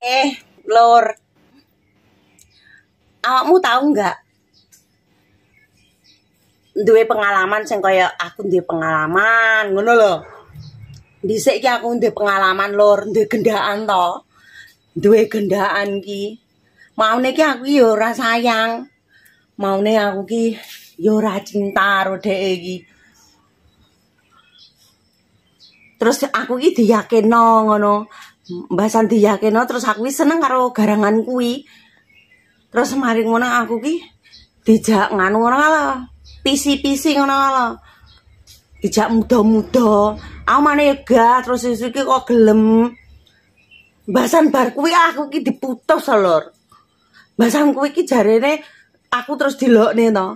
Eh, Lor. Awakmu tahu enggak? Duwe pengalaman sing kaya aku duwe pengalaman, ngono lho. Dhisik iki aku duwe pengalaman, Lor, duwe gendaan to. Duwe gendaan ki. Maune ki aku yo ya ora sayang. Maune aku ki yo ya ora cinta karo dhek iki. Terus aku ki diyakinno ngono. Mbah Santi Yakeno oh, terus aku seneng karo garangan kuwi. Terus mari ngono aku ki dijak nganu ngono pisi-pisi ngono lho. Dijak muda-muda. Aku maneh terus isu ki kok gelem. Bahasan bar kuwi aku ki diputus lor. Bahasan kue ki jarene aku terus dilokne to.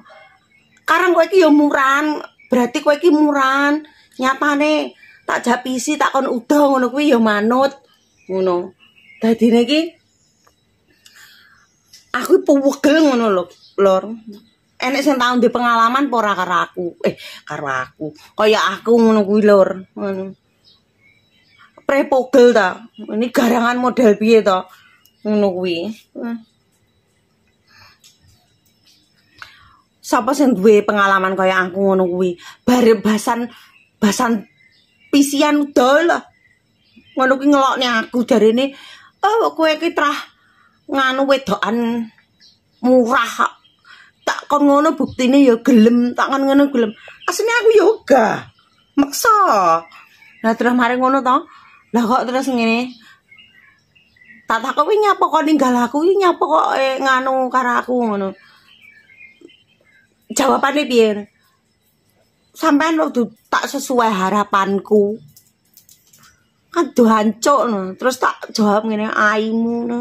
Karang kue ki ya muran, berarti kue ki muran. nih tak japisi tak kon udah ngono kuwi ya manut ngono dadine iki aku pewegel ngono lho lor enek sing tau ndek pengalaman apa ora karo aku eh karo aku kaya aku ngono kuwi lor ngono prepogel ta ini garangan model piye ta ngono kuwi sapa sing duwe pengalaman kaya aku ngono kuwi bare basan basan pisian lah ngono ki ngelokne aku darene oh kowe ki trah nganu wedokan murah tak kon ngono buktine ya gelem tak kon ngono gelem asline aku yoga ya maksa nah terus mari ngono to lah kok terus ngene tak tak kowe nyapa kok ninggal aku ini nyapa kok eh, nganu karo aku ngono Jawabannya biar sampean waktu tak sesuai harapanku kan hancur no. terus tak jawab ngene aimu no.